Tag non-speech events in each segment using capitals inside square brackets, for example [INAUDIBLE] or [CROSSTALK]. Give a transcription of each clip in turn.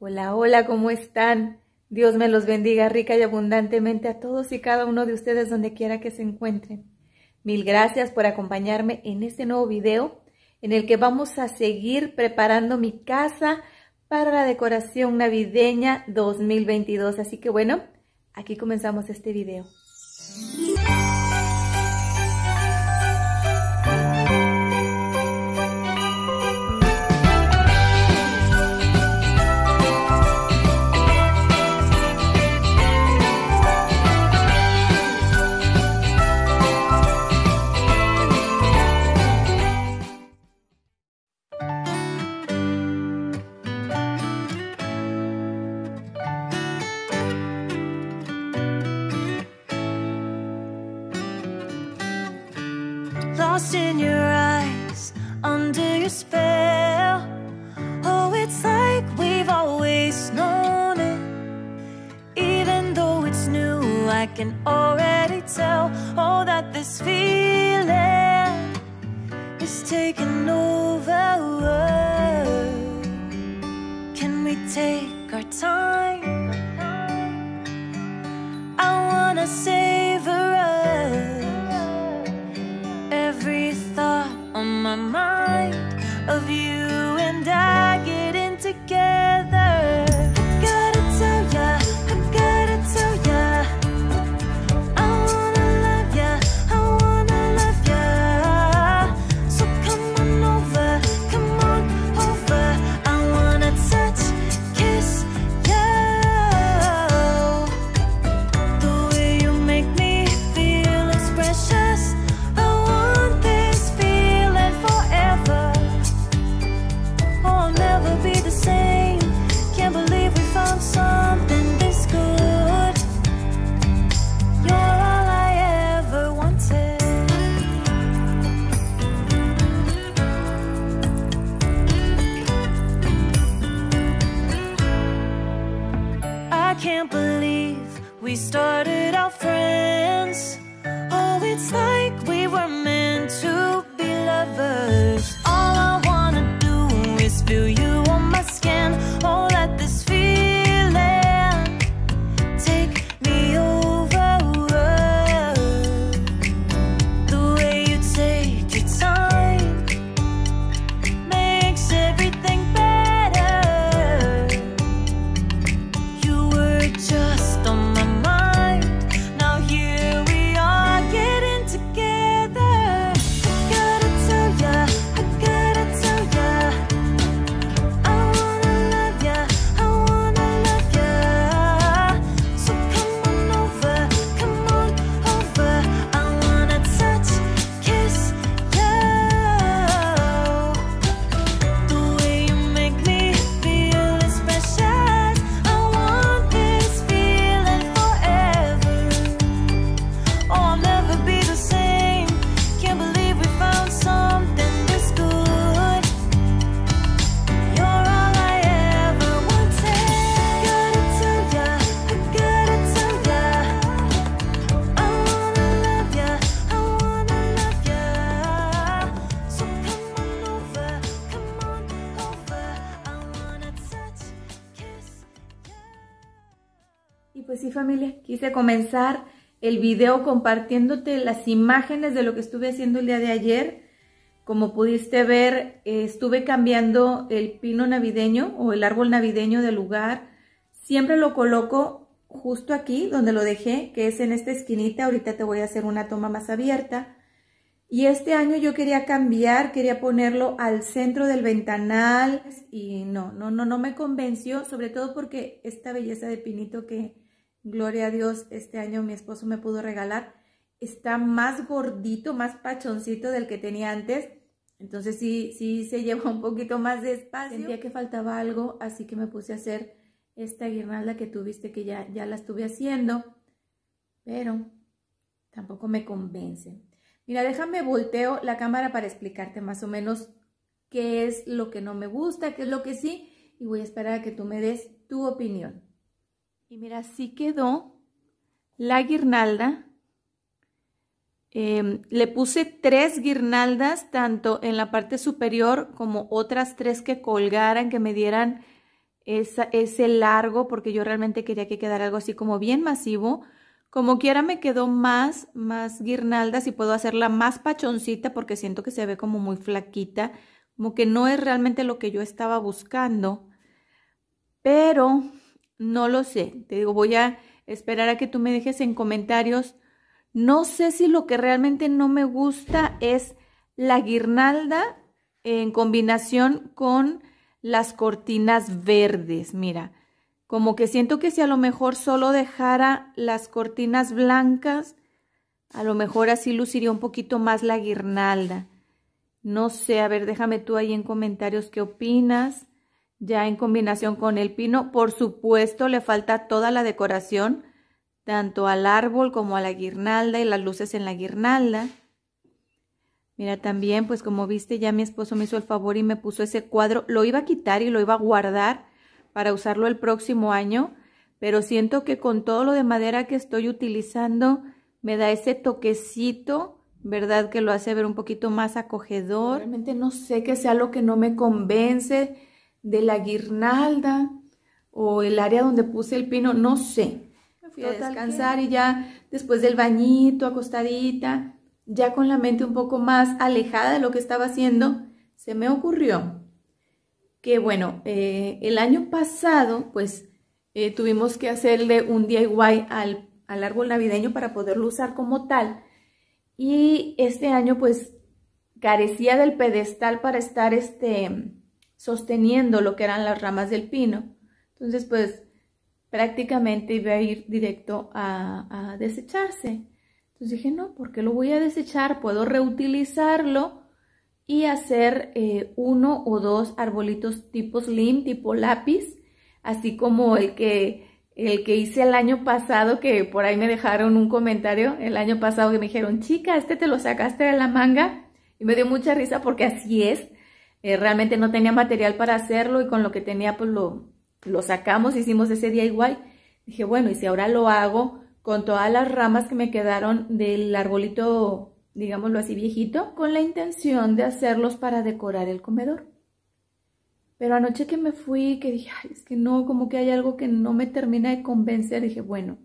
Hola, hola, ¿cómo están? Dios me los bendiga rica y abundantemente a todos y cada uno de ustedes donde quiera que se encuentren. Mil gracias por acompañarme en este nuevo video en el que vamos a seguir preparando mi casa para la decoración navideña 2022. Así que bueno, aquí comenzamos este video. lost in your eyes, under your spell. Oh, it's like we've always known it. Even though it's new, I can already tell. Oh, that this feeling is taking over. familia, quise comenzar el video compartiéndote las imágenes de lo que estuve haciendo el día de ayer. Como pudiste ver, eh, estuve cambiando el pino navideño o el árbol navideño del lugar. Siempre lo coloco justo aquí donde lo dejé, que es en esta esquinita. Ahorita te voy a hacer una toma más abierta. Y este año yo quería cambiar, quería ponerlo al centro del ventanal y no, no, no, no me convenció, sobre todo porque esta belleza de pinito que, gloria a Dios, este año mi esposo me pudo regalar. Está más gordito, más pachoncito del que tenía antes. Entonces sí, sí se [LAUGHS] lleva un poquito más de espacio. Sentía que faltaba algo, así que me puse a hacer esta guirnalda que tuviste, que ya, ya la estuve haciendo. Pero tampoco me convence. Mira, déjame volteo la cámara para explicarte más o menos qué es lo que no me gusta, qué es lo que sí. Y voy a esperar a que tú me des tu opinión. Y mira, así quedó la guirnalda. Em, le puse tres guirnaldas, tanto en la parte superior como otras tres que colgaran, que me dieran ese largo, porque yo realmente quería que quedara algo así como bien masivo. Como quiera me quedó más, más guirnaldas y puedo hacerla más pachoncita porque siento que se ve como muy flaquita, como que no es realmente lo que yo estaba buscando. Pero no lo sé. Te digo, voy a esperar a que tú me dejes en comentarios. No sé si lo que realmente no me gusta es la guirnalda en combinación con las cortinas verdes. Mira, como que siento que si a lo mejor solo dejara las cortinas blancas, a lo mejor así luciría un poquito más la guirnalda. No sé, a ver, déjame tú ahí en comentarios qué opinas ya en combinación con el pino. Por supuesto, le falta toda la decoración, tanto al árbol como a la guirnalda y las luces en la guirnalda. Mira, también, pues como viste, ya mi esposo me hizo el favor y me puso ese cuadro. Lo iba a quitar y lo iba a guardar para usarlo el próximo año, pero siento que con todo lo de madera que estoy utilizando, me da ese toquecito ¿verdad? Que lo hace ver un poquito más acogedor. Realmente no sé qué sea lo que no me convence de la guirnalda o el área donde puse el pino, no sé. fui a descansar y ya después del bañito, acostadita, ya con la mente un poco más alejada de lo que estaba haciendo, se me ocurrió que, bueno, eh, el año pasado, pues, eh, tuvimos que hacerle un DIY al, al árbol navideño para poderlo usar como tal. Y este año, pues, carecía del pedestal para estar, este, sosteniendo lo que eran las ramas del pino. Entonces, pues prácticamente iba a ir directo a, a desecharse. Entonces dije, no, ¿por qué lo voy a desechar, puedo reutilizarlo y hacer eh, uno o dos arbolitos tipo slim, tipo lápiz, así como el que, el que hice el año pasado, que por ahí me dejaron un comentario el año pasado que me dijeron, chica, este te lo sacaste de la manga. Y me dio mucha risa porque así es. Eh, realmente no tenía material para hacerlo y con lo que tenía pues lo, lo sacamos, hicimos ese día igual. Dije, bueno, y si ahora lo hago con todas las ramas que me quedaron del arbolito, digámoslo así, viejito, con la intención de hacerlos para decorar el comedor. Pero anoche que me fui, que dije, Ay, es que no, como que hay algo que no me termina de convencer, dije, bueno,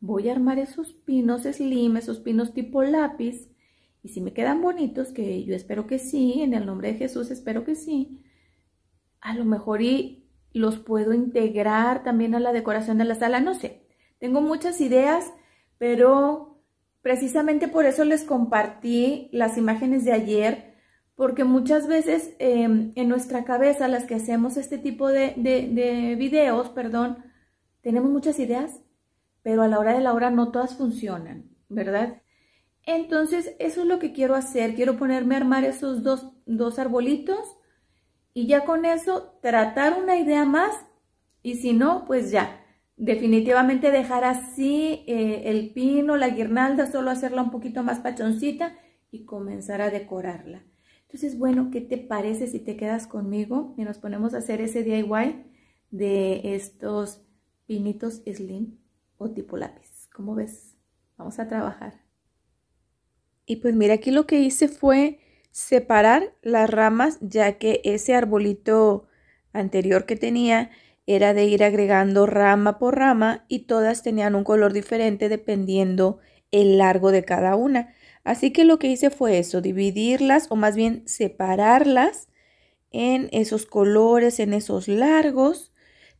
voy a armar esos pinos slim, esos pinos tipo lápiz, y si me quedan bonitos, que yo espero que sí, en el nombre de Jesús espero que sí, a lo mejor y los puedo integrar también a la decoración de la sala, no sé. Tengo muchas ideas, pero precisamente por eso les compartí las imágenes de ayer, porque muchas veces em, en nuestra cabeza, las que hacemos este tipo de, de videos, perdón, tenemos muchas ideas, pero a la hora de la hora no todas funcionan, ¿verdad? Entonces, eso es lo que quiero hacer. Quiero ponerme a armar esos dos, arbolitos y ya con eso tratar una idea más y si no, pues ya. Definitivamente dejar así eh, el pino, la guirnalda, solo hacerla un poquito más pachoncita y comenzar a decorarla. Entonces, bueno, ¿qué te parece si te quedas conmigo y nos ponemos a hacer ese DIY de estos pinitos slim o tipo lápiz? ¿Cómo ves? Vamos a trabajar. Y pues mira, aquí lo que hice fue separar las ramas, ya que ese arbolito anterior que tenía era de ir agregando rama por rama y todas tenían un color diferente dependiendo el largo de cada una. Así que lo que hice fue eso, dividirlas o más bien separarlas en esos colores, en esos largos.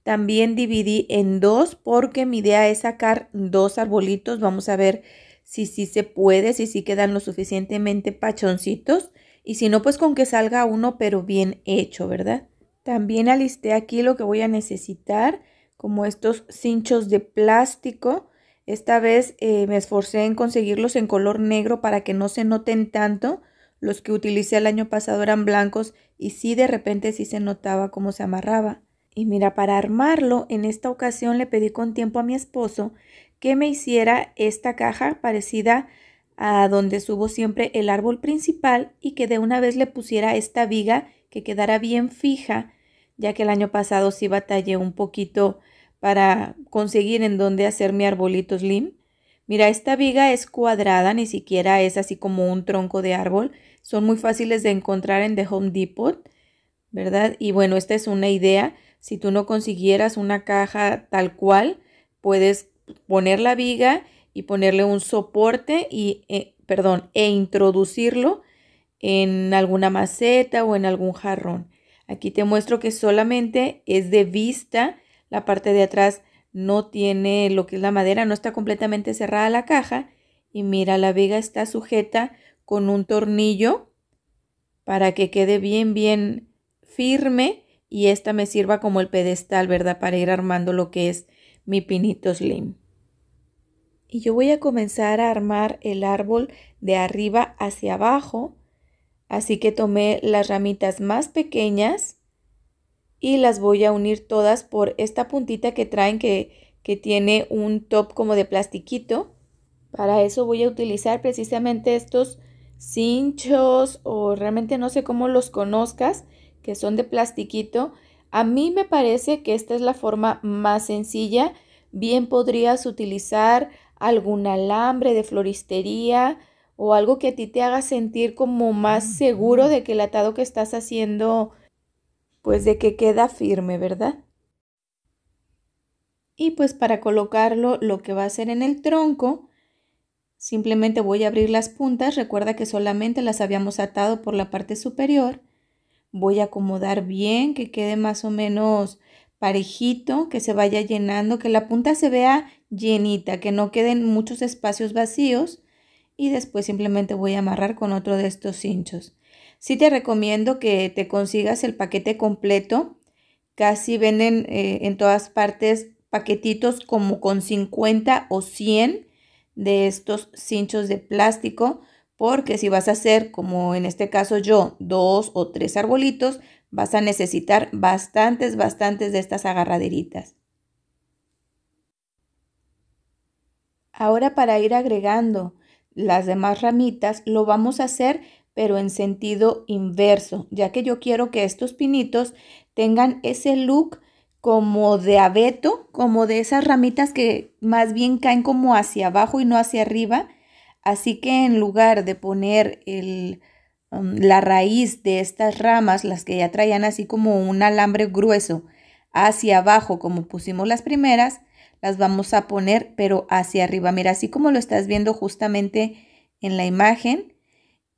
También dividí en dos porque mi idea es sacar dos arbolitos. Vamos a ver si sí se puede, si sí quedan lo suficientemente pachoncitos y si no, pues con que salga uno pero bien hecho, ¿verdad? También alisté aquí lo que voy a necesitar, como estos cinchos de plástico. Esta vez eh, me esforcé en conseguirlos en color negro para que no se noten tanto. Los que utilicé el año pasado eran blancos y sí de repente sí se notaba cómo se amarraba. Y mira, para armarlo, en esta ocasión le pedí con tiempo a mi esposo que me hiciera esta caja parecida a donde subo siempre el árbol principal y que de una vez le pusiera esta viga que quedara bien fija, ya que el año pasado sí batallé un poquito para conseguir en dónde hacer mi arbolito slim. Mira, esta viga es cuadrada, ni siquiera es así como un tronco de árbol. Son muy fáciles de encontrar en The Home Depot, ¿verdad? Y bueno, esta es una idea. Si tú no consiguieras una caja tal cual, puedes poner la viga y ponerle un soporte y, eh, perdón, e introducirlo en alguna maceta o en algún jarrón. Aquí te muestro que solamente es de vista, la parte de atrás no tiene lo que es la madera, no está completamente cerrada la caja y mira, la viga está sujeta con un tornillo para que quede bien, bien firme y esta me sirva como el pedestal, ¿verdad? Para ir armando lo que es mi pinito slim y yo voy a comenzar a armar el árbol de arriba hacia abajo. Así que tomé las ramitas más pequeñas y las voy a unir todas por esta puntita que traen que, tiene un top como de plastiquito. Para eso voy a utilizar precisamente estos cinchos o realmente no sé cómo los conozcas, que son de plastiquito. A mí me parece que esta es la forma más sencilla. Bien podrías utilizar algún alambre de floristería o algo que a ti te haga sentir como más seguro de que el atado que estás haciendo, pues de que queda firme, ¿verdad? Y pues para colocarlo lo que va a hacer en el tronco, simplemente voy a abrir las puntas, recuerda que solamente las habíamos atado por la parte superior, voy a acomodar bien, que quede más o menos parejito, que se vaya llenando, que la punta se vea llenita, que no queden muchos espacios vacíos y después simplemente voy a amarrar con otro de estos cinchos. si te recomiendo que te consigas el paquete completo. Casi venden eh, en todas partes paquetitos como con 50 o 100 de estos cinchos de plástico porque si vas a hacer como en este caso yo dos o tres arbolitos vas a necesitar bastantes bastantes de estas agarraderitas Ahora para ir agregando las demás ramitas lo vamos a hacer pero en sentido inverso, ya que yo quiero que estos pinitos tengan ese look como de abeto, como de esas ramitas que más bien caen como hacia abajo y no hacia arriba. Así que en lugar de poner um, la raíz de estas ramas, las que ya traían así como un alambre grueso hacia abajo como pusimos las primeras, las vamos a poner, pero hacia arriba. Mira, así como lo estás viendo justamente en la imagen.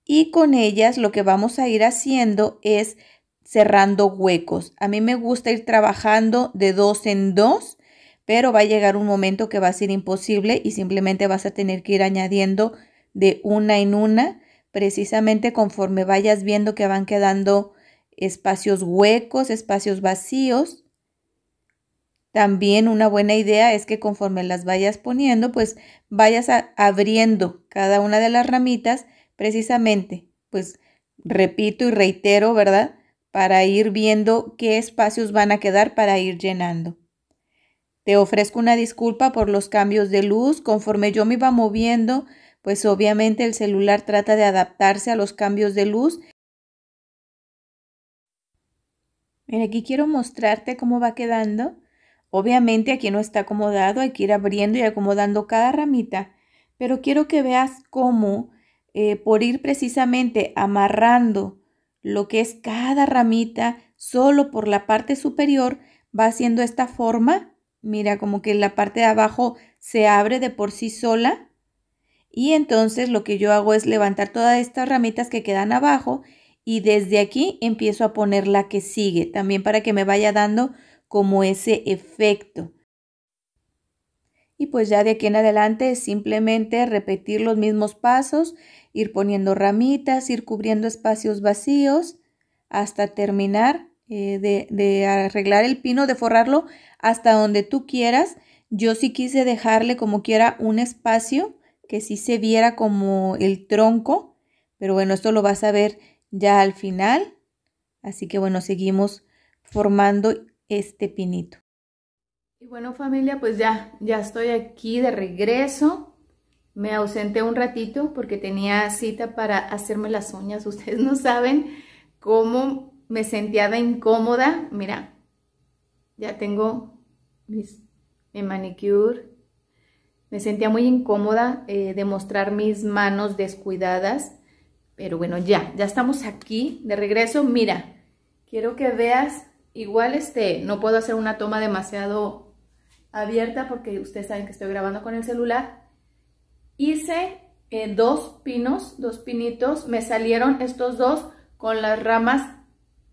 Y con ellas lo que vamos a ir haciendo es cerrando huecos. A mí me gusta ir trabajando de dos en dos, pero va a llegar un momento que va a ser imposible y simplemente vas a tener que ir añadiendo de una en una, precisamente conforme vayas viendo que van quedando espacios huecos, espacios vacíos también una buena idea es que conforme las vayas poniendo, pues vayas abriendo cada una de las ramitas precisamente, pues repito y reitero, ¿verdad? Para ir viendo qué espacios van a quedar para ir llenando. Te ofrezco una disculpa por los cambios de luz. Conforme yo me iba moviendo, pues obviamente el celular trata de adaptarse a los cambios de luz. Mira, aquí quiero mostrarte cómo va quedando Obviamente aquí no está acomodado, hay que ir abriendo y acomodando cada ramita, pero quiero que veas cómo eh, por ir precisamente amarrando lo que es cada ramita solo por la parte superior, va haciendo esta forma. Mira, como que la parte de abajo se abre de por sí sola. Y entonces lo que yo hago es levantar todas estas ramitas que quedan abajo y desde aquí empiezo a poner la que sigue, también para que me vaya dando como ese efecto. Y pues ya de aquí en adelante es simplemente repetir los mismos pasos, ir poniendo ramitas, ir cubriendo espacios vacíos hasta terminar eh, de, de arreglar el pino, de forrarlo hasta donde tú quieras. Yo sí quise dejarle como quiera un espacio que sí se viera como el tronco, pero bueno, esto lo vas a ver ya al final. Así que bueno, seguimos formando este pinito. Y bueno familia, pues ya, ya estoy aquí de regreso. Me ausenté un ratito porque tenía cita para hacerme las uñas. [LAUGHS] Ustedes no saben cómo me sentía de incómoda. Mira, ya tengo mis, mi manicure. Me sentía muy incómoda eh, de mostrar mis manos descuidadas. Pero bueno, ya, ya estamos aquí de regreso. Mira, quiero que veas Igual este, no puedo hacer una toma demasiado abierta porque ustedes saben que estoy grabando con el celular. Hice eh, dos pinos, dos pinitos. Me salieron estos dos con las ramas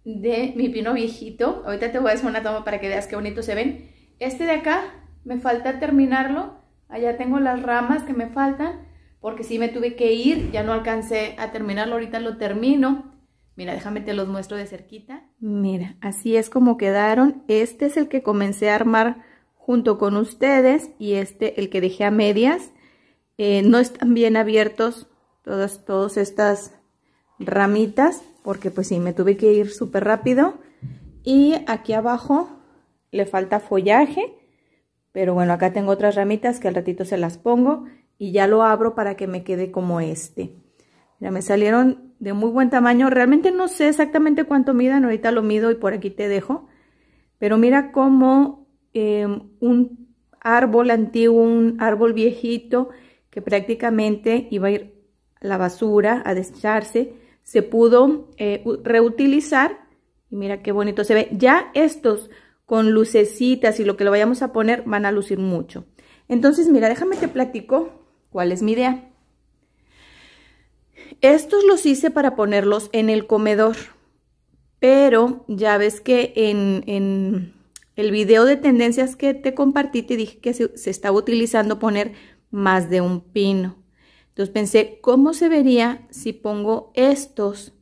de mi pino viejito. Ahorita te voy a hacer una toma para que veas qué bonito se ven. Este de acá me falta terminarlo. Allá tengo las ramas que me faltan porque sí me tuve que ir. Ya no alcancé a terminarlo. Ahorita lo termino. Mira, déjame te los muestro de cerquita. Mira, así es como quedaron. Este es el que comencé a armar junto con ustedes y este el que dejé a medias. Eh, no están bien abiertos todas, todas estas ramitas porque pues sí, me tuve que ir súper rápido. Y aquí abajo le falta follaje, pero bueno, acá tengo otras ramitas que al ratito se las pongo y ya lo abro para que me quede como este. Mira, me salieron de muy buen tamaño. Realmente no sé exactamente cuánto midan, ahorita lo mido y por aquí te dejo. Pero mira cómo em, un árbol antiguo, un árbol viejito que prácticamente iba a ir a la basura, a desecharse, se pudo eh, reutilizar. Y mira qué bonito se ve. Ya estos con lucecitas y lo que lo vayamos a poner van a lucir mucho. Entonces, mira, déjame te platico cuál es mi idea. Estos los hice para ponerlos en el comedor, pero ya ves que en, el video de tendencias que te compartí te dije que se, se estaba utilizando poner más de un pino. Entonces pensé, ¿cómo se vería si pongo estos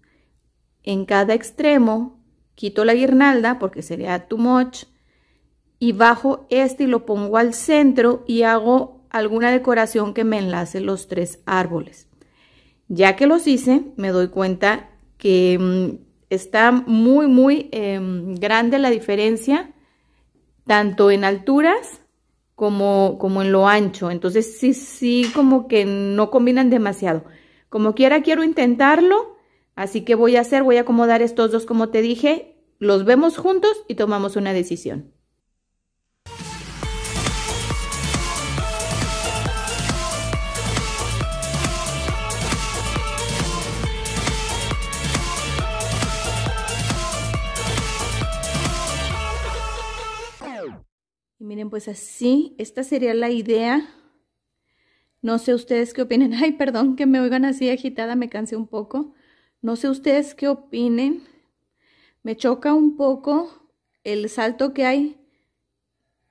en cada extremo? Quito la guirnalda porque sería too much y bajo este y lo pongo al centro y hago alguna decoración que me enlace los tres árboles. Ya que los hice, me doy cuenta que mm, está muy, muy em, grande la diferencia, tanto en alturas como, como en lo ancho. Entonces sí, sí, como que no combinan demasiado. Como quiera, quiero intentarlo. Así que voy a hacer, voy a acomodar estos dos como te dije. Los vemos juntos y tomamos una decisión. Y miren, pues así, esta sería la idea. No sé ustedes qué opinen. [LAUGHS] Ay, perdón que me oigan así agitada, me cansé un poco. No sé ustedes qué opinen. Me choca un poco el salto que hay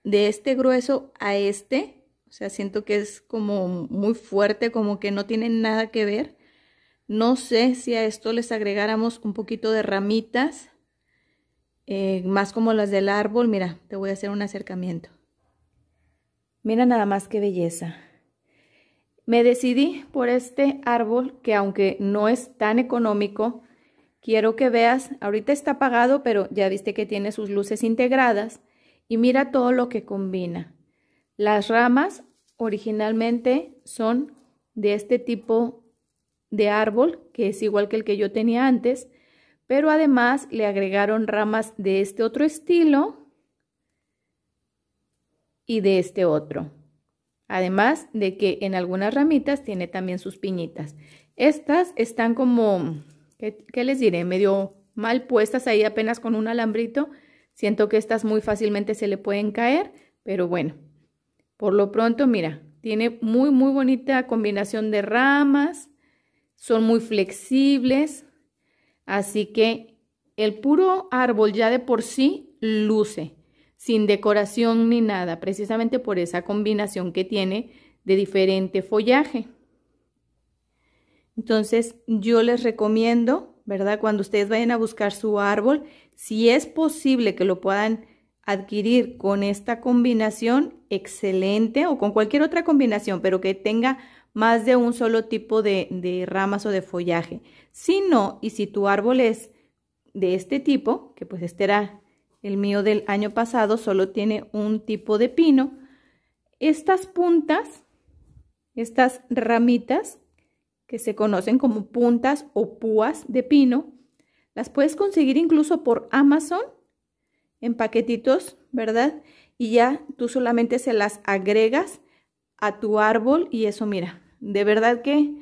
de este grueso a este. O sea, siento que es como muy fuerte, como que no tiene nada que ver. No sé si a esto les agregáramos un poquito de ramitas eh, más como las del árbol. Mira, te voy a hacer un acercamiento. Mira nada más qué belleza. Me decidí por este árbol que aunque no es tan económico, quiero que veas, ahorita está apagado, pero ya viste que tiene sus luces integradas y mira todo lo que combina. Las ramas originalmente son de este tipo de árbol, que es igual que el que yo tenía antes, pero además le agregaron ramas de este otro estilo y de este otro. Además de que en algunas ramitas tiene también sus piñitas. Estas están como, ¿qué, les diré? Medio mal puestas ahí apenas con un alambrito. Siento que estas muy fácilmente se le pueden caer, pero bueno. Por lo pronto, mira, tiene muy, muy bonita combinación de ramas. Son muy flexibles. Así que el puro árbol ya de por sí luce, sin decoración ni nada, precisamente por esa combinación que tiene de diferente follaje. Entonces yo les recomiendo, ¿verdad? Cuando ustedes vayan a buscar su árbol, si es posible que lo puedan adquirir con esta combinación, excelente, o con cualquier otra combinación, pero que tenga más de un solo tipo de, ramas o de follaje. Si no, y si tu árbol es de este tipo, que pues este era el mío del año pasado, solo tiene un tipo de pino, estas puntas, estas ramitas, que se conocen como puntas o púas de pino, las puedes conseguir incluso por Amazon en paquetitos, ¿verdad? Y ya tú solamente se las agregas a tu árbol y eso, mira, de verdad que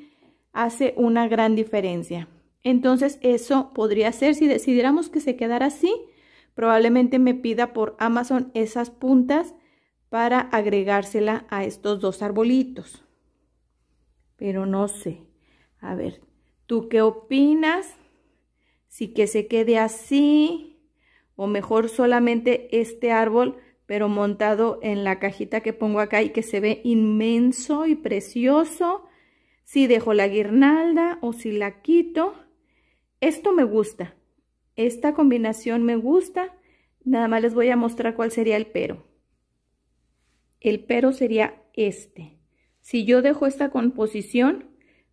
hace una gran diferencia. Entonces eso podría ser, si decidiéramos que se quedara así, probablemente me pida por Amazon esas puntas para agregársela a estos dos arbolitos. Pero no sé. A ver, ¿tú qué opinas? Si que se quede así o mejor solamente este árbol pero montado en la cajita que pongo acá y que se ve inmenso y precioso. Si dejo la guirnalda o si la quito. Esto me gusta. Esta combinación me gusta. Nada más les voy a mostrar cuál sería el pero. El pero sería este. Si yo dejo esta composición,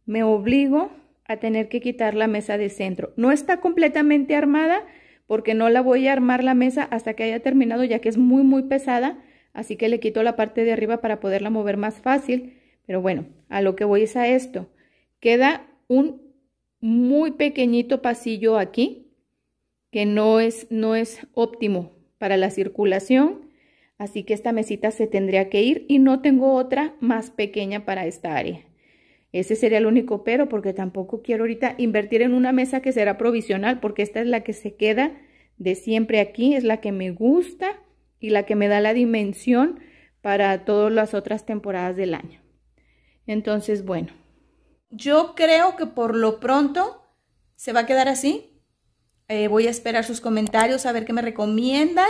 me obligo a tener que quitar la mesa de centro. No está completamente armada, porque no la voy a armar la mesa hasta que haya terminado ya que es muy muy pesada, así que le quito la parte de arriba para poderla mover más fácil. Pero bueno, a lo que voy es a esto. Queda un muy pequeñito pasillo aquí que no es, no es óptimo para la circulación, así que esta mesita se tendría que ir y no tengo otra más pequeña para esta área. Ese sería el único pero porque tampoco quiero ahorita invertir en una mesa que será provisional porque esta es la que se queda de siempre aquí, es la que me gusta y la que me da la dimensión para todas las otras temporadas del año. Entonces, bueno, yo creo que por lo pronto se va a quedar así. Eh, voy a esperar sus comentarios, a ver qué me recomiendan.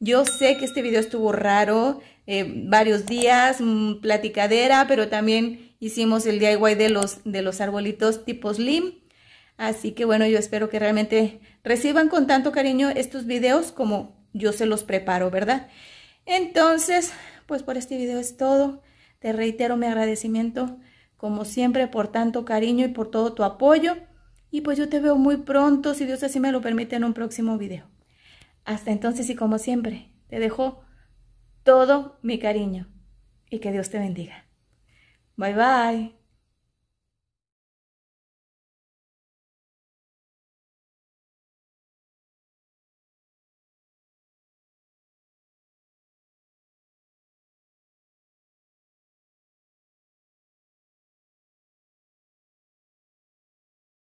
Yo sé que este video estuvo raro, eh, varios días, mm, platicadera, pero también hicimos el DIY de los, de los arbolitos tipo slim. Así que bueno, yo espero que realmente reciban con tanto cariño estos videos como yo se los preparo, ¿verdad? Entonces, pues por este video es todo. Te reitero mi agradecimiento, como siempre, por tanto cariño y por todo tu apoyo. Y pues yo te veo muy pronto, si Dios así me lo permite, en un próximo video. Hasta entonces y como siempre, te dejo todo mi cariño y que Dios te bendiga. Bye bye.